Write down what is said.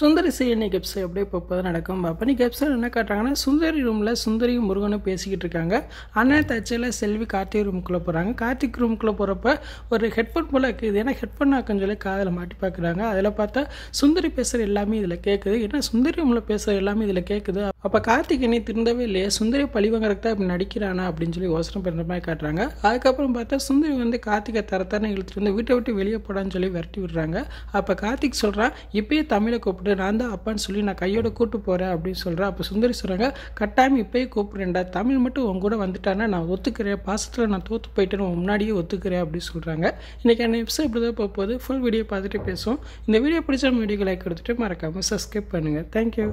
சுந்தரி சீனி கெப்சை அப்படியே இப்போ நடக்கும் நீ கெப்ஸில் என்ன காட்டுறாங்கன்னா சுந்தரி ரூமில் சுந்தரியும் முருகனும் பேசிக்கிட்டு இருக்காங்க அண்ணன் தச்சையில் செல்வி கார்த்திக் ரூமுக்குள்ளே போகிறாங்க கார்த்திக் ரூமுக்குள்ளே போகிறப்ப ஒரு ஹெட்ஃபோன் போல் இருக்குது ஏன்னா ஹெட்ஃபோன் ஆக்குன்னு சொல்லி காதில் மாட்டி பார்க்குறாங்க அதில் பார்த்தா சுந்தரி பேசுகிற எல்லாமே இதில் கேட்குது ஏன்னா சுந்தரி ரூமில் பேசுகிற எல்லாமே இதில் கேட்குது அப்போ கார்த்திக் என்னை திருந்தவே இல்லையே சுந்தரி பழிவங்கறக்கு தான் இப்படி நடிக்கிறானா அப்படின்னு சொல்லி யோசனை பண்ணுற மாதிரி காட்டுறாங்க அதுக்கப்புறம் பார்த்தா சுந்தரி வந்து கார்த்திகை தரத்தானே இழுத்துட்டு வந்து வீட்டை விட்டு வெளியே போடான்னு சொல்லி விரட்டி விடுறாங்க அப்போ கார்த்திக் சொல்கிறான் இப்பயே தமிழை கூப்பிட்டு நான் தான் அப்பான்னு சொல்லி நான் கையோட கூப்பிட்டு போகிறேன் அப்படின்னு சொல்கிறேன் அப்போ சுந்தரி சொல்கிறாங்க கட்டாயம் இப்பயே கூப்பிடுறேன்டா தமிழ் மட்டும் உங்க கூட வந்துட்டானா நான் ஒத்துக்கிறேன் பாசத்தில் நான் தோற்று போயிட்டேன்னு முன்னாடியே ஒத்துக்கிறேன் அப்படின்னு சொல்கிறாங்க இன்றைக்கி அந்த எபிசோட் இப்படி தான் போகுது ஃபுல் வீடியோ பார்த்துட்டு பேசுவோம் இந்த வீடியோ பிடிச்ச வீடியோ லைக் கொடுத்துட்டு மறக்காமல் சப்ஸ்கிரைப் பண்ணுங்கள் தேங்க்யூ